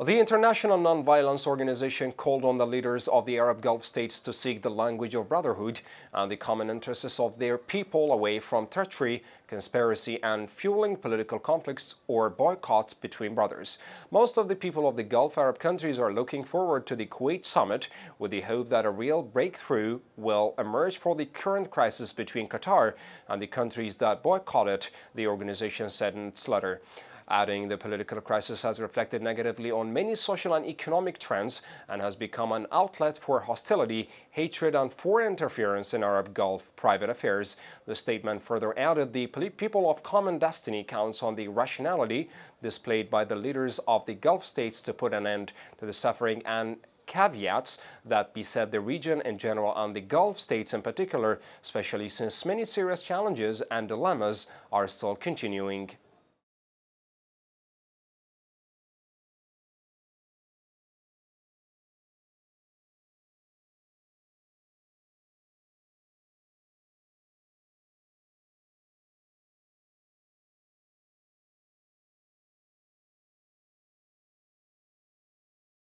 The International Nonviolence Organization called on the leaders of the Arab Gulf states to seek the language of brotherhood and the common interests of their people away from treachery, conspiracy and fueling political conflicts or boycotts between brothers. Most of the people of the Gulf Arab countries are looking forward to the Kuwait summit with the hope that a real breakthrough will emerge for the current crisis between Qatar and the countries that boycotted, the organization said in its letter adding the political crisis has reflected negatively on many social and economic trends and has become an outlet for hostility, hatred and foreign interference in Arab Gulf private affairs. The statement further added the people of common destiny counts on the rationality displayed by the leaders of the Gulf states to put an end to the suffering and caveats that beset the region in general and the Gulf states in particular, especially since many serious challenges and dilemmas are still continuing.